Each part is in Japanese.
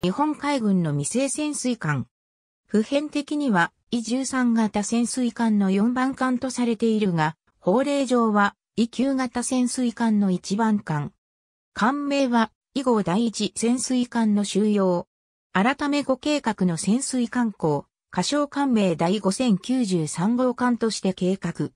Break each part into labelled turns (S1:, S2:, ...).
S1: 日本海軍の未成潜水艦。普遍的には、E13 型潜水艦の4番艦とされているが、法令上は、E9 型潜水艦の1番艦。艦名は、以後第一潜水艦の収容。改め5計画の潜水艦校、仮称艦名第5093号艦として計画。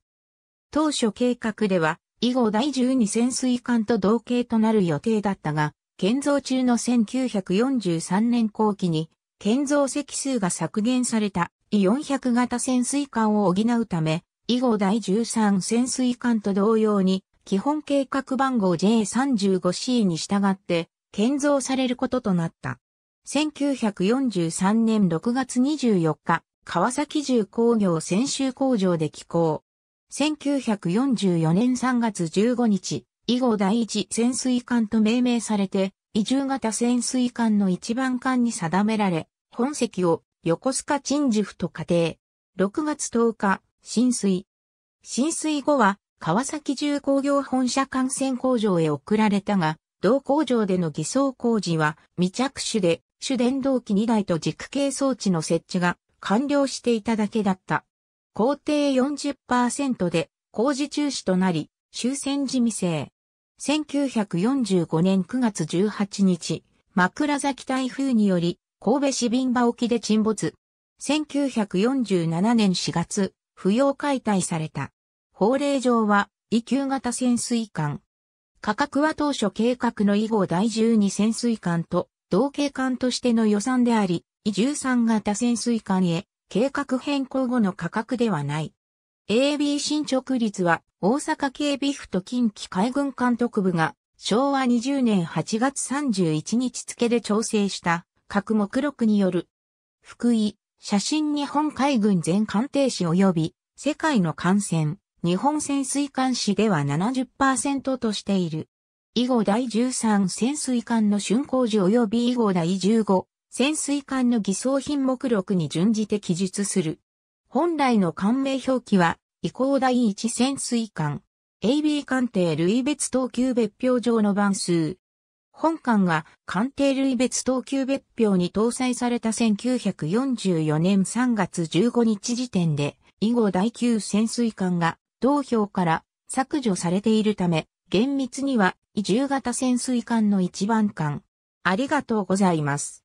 S1: 当初計画では、以後第12潜水艦と同型となる予定だったが、建造中の1943年後期に、建造席数が削減された、E400 型潜水艦を補うため、以後第13潜水艦と同様に、基本計画番号 J35C に従って、建造されることとなった。1943年6月24日、川崎重工業専修工場で起工。1944年3月15日、以後第一潜水艦と命名されて、移住型潜水艦の一番艦に定められ、本籍を横須賀鎮守府と仮定。6月10日、浸水。浸水後は、川崎重工業本社艦船工場へ送られたが、同工場での偽装工事は未着手で、主電動機2台と軸系装置の設置が完了していただけだった。工程40%で工事中止となり、終戦時未成。1945年9月18日、枕崎台風により、神戸市民場沖で沈没。1947年4月、不要解体された。法令上は、異級型潜水艦。価格は当初計画の以後第12潜水艦と、同計艦としての予算であり、異1 3型潜水艦へ、計画変更後の価格ではない。AB 進捗率は大阪警備府と近畿海軍監督部が昭和20年8月31日付で調整した各目録による福井、写真日本海軍全艦艇士及び世界の艦船、日本潜水艦士では70%としている。以後第13潜水艦の竣工時及び以後第15潜水艦の偽装品目録に準じて記述する。本来の艦名表記は、移行第一潜水艦、AB 艦艇類別等級別表上の番数。本艦が艦艇類別等級別表に搭載された1944年3月15日時点で、以後第9潜水艦が同表から削除されているため、厳密には、移住型潜水艦の一番艦。ありがとうございます。